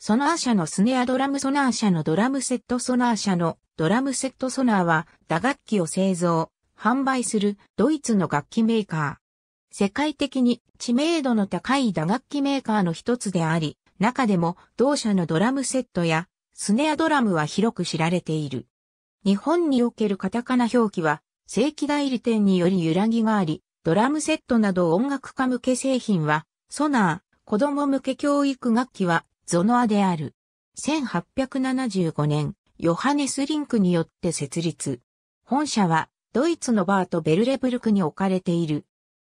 ソナー社のスネアドラムソナー社のドラムセットソナー社のドラムセットソナーは打楽器を製造、販売するドイツの楽器メーカー。世界的に知名度の高い打楽器メーカーの一つであり、中でも同社のドラムセットやスネアドラムは広く知られている。日本におけるカタカナ表記は正規代理店により揺らぎがあり、ドラムセットなど音楽家向け製品はソナー、子供向け教育楽器はゾノアである。1875年、ヨハネス・リンクによって設立。本社は、ドイツのバーとベルレブルクに置かれている。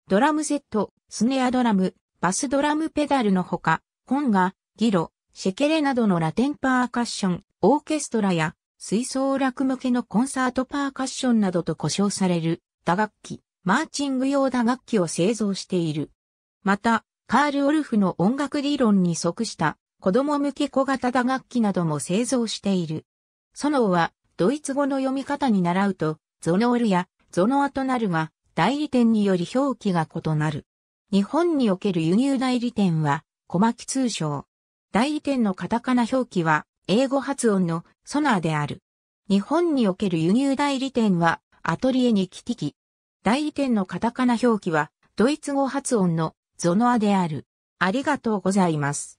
ドラムセット、スネアドラム、バスドラムペダルのほか、コンガ、ギロ、シェケレなどのラテンパーカッション、オーケストラや、吹奏楽向けのコンサートパーカッションなどと呼称される、打楽器、マーチング用打楽器を製造している。また、カール・オルフの音楽理論に即した子供向け小型打楽器なども製造している。ソノーは、ドイツ語の読み方に習うと、ゾノールやゾノアとなるが、代理店により表記が異なる。日本における輸入代理店は、小牧通称。代理店のカタカナ表記は、英語発音のソナーである。日本における輸入代理店は、アトリエにキティキ。代理店のカタカナ表記は、ドイツ語発音のゾノアである。ありがとうございます。